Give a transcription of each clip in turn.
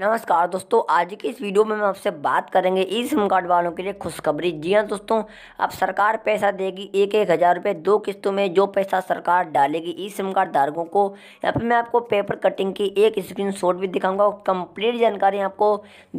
नमस्कार दोस्तों आज की इस वीडियो में मैं आपसे बात करेंगे ई सिम कार्ड वालों के लिए खुशखबरी जी हाँ दोस्तों अब सरकार पैसा देगी एक एक हज़ार रुपये दो किस्तों में जो पैसा सरकार डालेगी ई सिम कार्ड धारकों को या फिर मैं आपको पेपर कटिंग की एक स्क्रीनशॉट भी दिखाऊंगा और कंप्लीट जानकारी आपको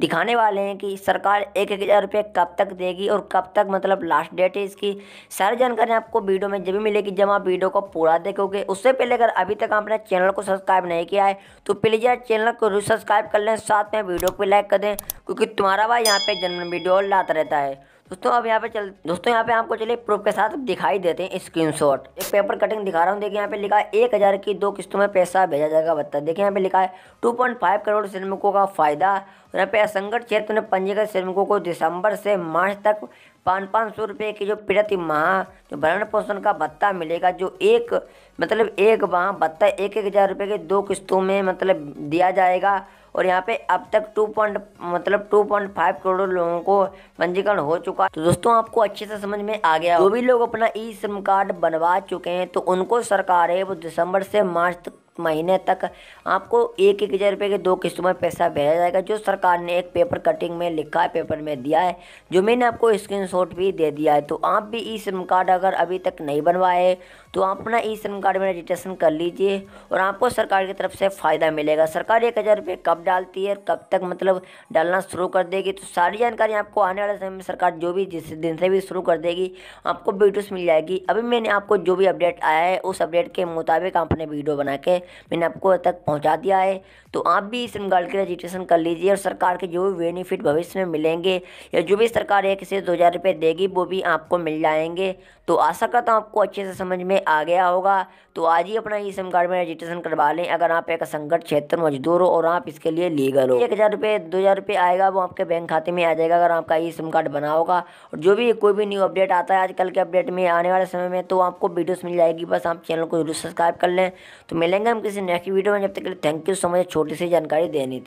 दिखाने वाले हैं कि सरकार एक एक हज़ार रुपये कब तक देगी और कब तक मतलब लास्ट डेट है इसकी सारी जानकारी आपको वीडियो में जब भी मिलेगी जब आप वीडियो को पूरा देखोगे उससे पहले अगर अभी तक आपने चैनल को सब्सक्राइब नहीं किया है तो प्लीज़ यार चैनल को सब्सक्राइब कर लें साथ में वीडियो को लाइक कर दें क्योंकि तुम्हारा भाई यहाँ पे जन्म वीडियो लाता रहता है दोस्तों अब यहाँ पे चल दोस्तों यहाँ पे आपको चलिए प्रूफ के साथ दिखाई देते हैं स्क्रीनशॉट एक पेपर कटिंग दिखा रहा हूँ देखिए यहाँ पे लिखा है एक हज़ार की दो किस्तों में पैसा भेजा जाएगा बता देखिए यहाँ पे लिखा है टू पॉइंट फाइव करोड़ श्रमिकों का फायदा और यहाँ पे असंगठ क्षेत्र में पंजीकृत श्रमिकों को दिसंबर से मार्च तक पाँच पाँच सौ रुपये की जो प्रति माह जो भरण पोषण का भत्ता मिलेगा जो एक मतलब एक माह भत्ता एक एक हज़ार रुपये के दो किस्तों में मतलब दिया जाएगा और यहाँ पे अब तक टू पॉइंट मतलब टू पॉइंट फाइव करोड़ लोगों को पंजीकरण हो चुका तो दोस्तों आपको अच्छे से समझ में आ गया जो भी लोग अपना ई सिम कार्ड बनवा चुके हैं तो उनको सरकार है वो दिसंबर से मार्च तक महीने तक आपको एक एक हज़ार रुपये के दो किस्तों में पैसा भेजा जाएगा जो सरकार ने एक पेपर कटिंग में लिखा है पेपर में दिया है जो मैंने आपको स्क्रीन भी दे दिया है तो आप भी ई सिम कार्ड अगर अभी तक नहीं बनवाए तो आप अपना ई सिम कार्ड में रजिस्ट्रेशन कर लीजिए और आपको सरकार की तरफ से फ़ायदा मिलेगा सरकार एक हज़ार रुपये कब डालती है और कब तक मतलब डालना शुरू कर देगी तो सारी जानकारी आपको आने वाले समय में सरकार जो भी जिस दिन से भी शुरू कर देगी आपको वीडियोस मिल जाएगी अभी मैंने आपको जो भी अपडेट आया है उस अपडेट के मुताबिक आप अपने वीडियो बना के मैंने आपको तक पहुंचा दिया है तो आप भी इस श्रमकाल के रजिस्ट्रेशन कर लीजिए और सरकार के जो भी बेनिफिट भविष्य में मिलेंगे या जो भी सरकार एक से दो हज़ार रुपये देगी वो भी आपको मिल जाएंगे तो आशा करता हूँ आपको अच्छे से समझ में आ गया होगा तो आज ही अपना ई सिम कार्ड में रजिस्ट्रेशन करवा लें अगर आप एक संगठित क्षेत्र मजदूर हो और आप इसके लिए लीगल हो एक हज़ार रुपये दो हज़ार रुपये आएगा वो आपके बैंक खाते में आ जाएगा अगर आपका ई सिम कार्ड बना होगा और जो भी कोई भी न्यू अपडेट आता है आजकल के अपडेट में आने वाले समय में तो आपको वीडियोस मिल जाएगी बस आप चैनल को जरूर सब्सक्राइब कर लें तो मिलेंगे हम किसी नेक्स्ट वीडियो में जब तक के लिए थैंक यू सो मच छोटी सी जानकारी देनी थी